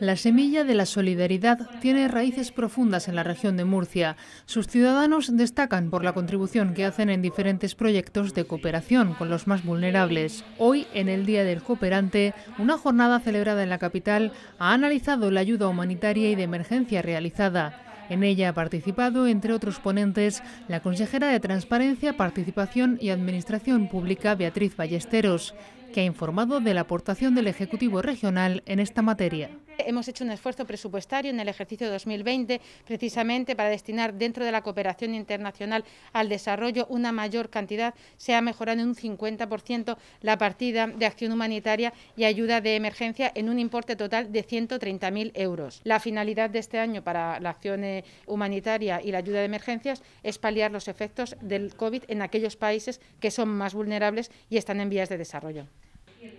La semilla de la solidaridad tiene raíces profundas en la región de Murcia. Sus ciudadanos destacan por la contribución que hacen en diferentes proyectos de cooperación con los más vulnerables. Hoy, en el Día del Cooperante, una jornada celebrada en la capital ha analizado la ayuda humanitaria y de emergencia realizada. En ella ha participado, entre otros ponentes, la consejera de Transparencia, Participación y Administración Pública, Beatriz Ballesteros, que ha informado de la aportación del Ejecutivo Regional en esta materia hemos hecho un esfuerzo presupuestario en el ejercicio 2020 precisamente para destinar dentro de la cooperación internacional al desarrollo una mayor cantidad. Se ha mejorado en un 50% la partida de acción humanitaria y ayuda de emergencia en un importe total de 130.000 euros. La finalidad de este año para la acción eh, humanitaria y la ayuda de emergencias es paliar los efectos del COVID en aquellos países que son más vulnerables y están en vías de desarrollo.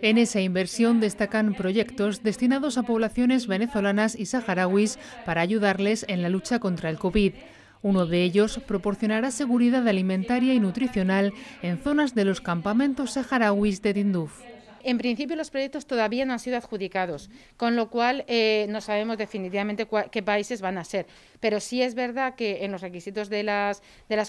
En esa inversión destacan proyectos destinados a poblaciones venezolanas y saharauis para ayudarles en la lucha contra el COVID. Uno de ellos proporcionará seguridad alimentaria y nutricional en zonas de los campamentos saharauis de Tinduf. En principio los proyectos todavía no han sido adjudicados, con lo cual eh, no sabemos definitivamente qué países van a ser. Pero sí es verdad que en los requisitos de las,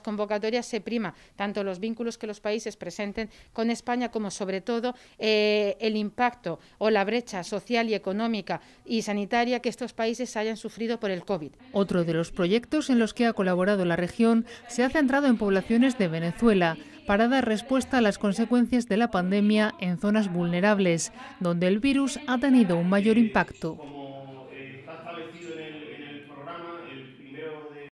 convocatorias se prima tanto los vínculos que los países presenten con España como sobre todo eh, el impacto o la brecha social y económica y sanitaria que estos países hayan sufrido por el COVID. Otro de los proyectos en los que ha colaborado la región se ha centrado en poblaciones de Venezuela para dar respuesta a las consecuencias de la pandemia en zonas vulnerables, donde el virus ha tenido un mayor impacto.